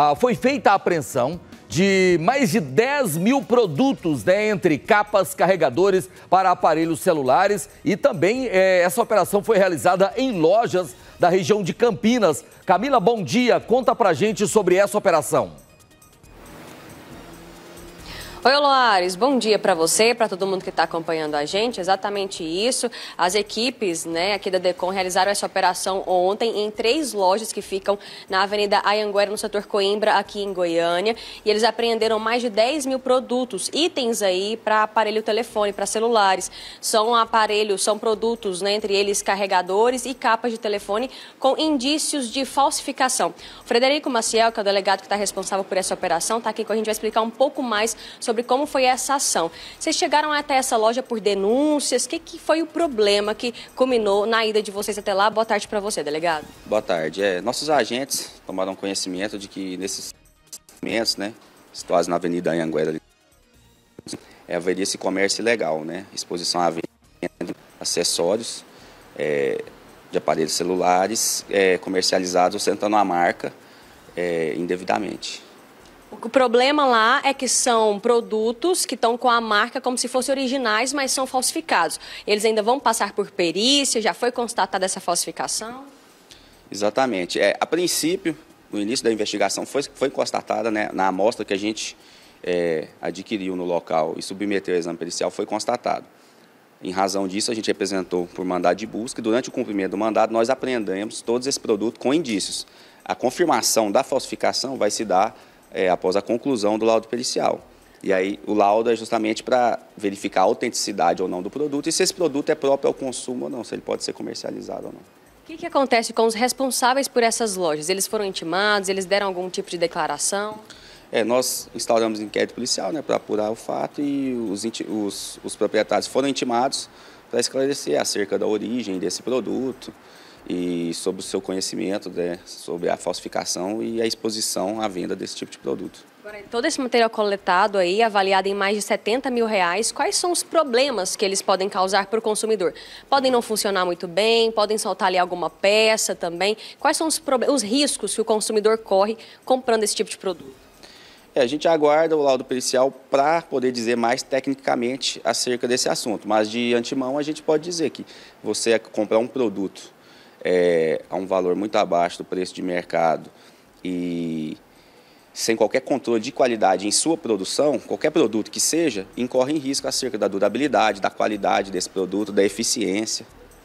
ah, foi feita a apreensão de mais de 10 mil produtos, né, entre capas, carregadores para aparelhos celulares. E também eh, essa operação foi realizada em lojas da região de Campinas. Camila, bom dia. Conta pra gente sobre essa operação. Oi, Loares, bom dia para você, para todo mundo que está acompanhando a gente. Exatamente isso. As equipes né, aqui da DECOM realizaram essa operação ontem em três lojas que ficam na Avenida Ayanguera, no setor Coimbra, aqui em Goiânia. E eles apreenderam mais de 10 mil produtos, itens aí para aparelho telefone, para celulares. São aparelhos, são produtos, né, entre eles carregadores e capas de telefone com indícios de falsificação. O Frederico Maciel, que é o delegado que está responsável por essa operação, está aqui com a gente, vai explicar um pouco mais sobre sobre como foi essa ação. Vocês chegaram até essa loja por denúncias? O que, que foi o problema que culminou na ida de vocês até lá? Boa tarde para você, delegado. Boa tarde. É, nossos agentes tomaram conhecimento de que nesses momentos, né, situados na Avenida Anhanguera, ali, é, haveria esse comércio ilegal, né, exposição à venda, acessórios, é, de aparelhos celulares é, comercializados ostentando a marca é, indevidamente. O problema lá é que são produtos que estão com a marca como se fossem originais, mas são falsificados. Eles ainda vão passar por perícia, já foi constatada essa falsificação? Exatamente. É, a princípio, no início da investigação, foi, foi constatada né, na amostra que a gente é, adquiriu no local e submeteu ao exame pericial, foi constatado. Em razão disso, a gente representou por mandado de busca e durante o cumprimento do mandado nós apreendemos todos esses produtos com indícios. A confirmação da falsificação vai se dar é, após a conclusão do laudo pericial. E aí o laudo é justamente para verificar a autenticidade ou não do produto e se esse produto é próprio ao consumo ou não, se ele pode ser comercializado ou não. O que, que acontece com os responsáveis por essas lojas? Eles foram intimados? Eles deram algum tipo de declaração? É, nós instauramos inquérito policial né, para apurar o fato e os, os, os proprietários foram intimados para esclarecer acerca da origem desse produto e sobre o seu conhecimento né, sobre a falsificação e a exposição à venda desse tipo de produto. Agora, todo esse material coletado aí, avaliado em mais de 70 mil reais, quais são os problemas que eles podem causar para o consumidor? Podem não funcionar muito bem, podem soltar ali alguma peça também. Quais são os, os riscos que o consumidor corre comprando esse tipo de produto? É, a gente aguarda o laudo pericial para poder dizer mais tecnicamente acerca desse assunto, mas de antemão a gente pode dizer que você é comprar um produto é, a um valor muito abaixo do preço de mercado e sem qualquer controle de qualidade em sua produção, qualquer produto que seja, incorre em risco acerca da durabilidade, da qualidade desse produto, da eficiência.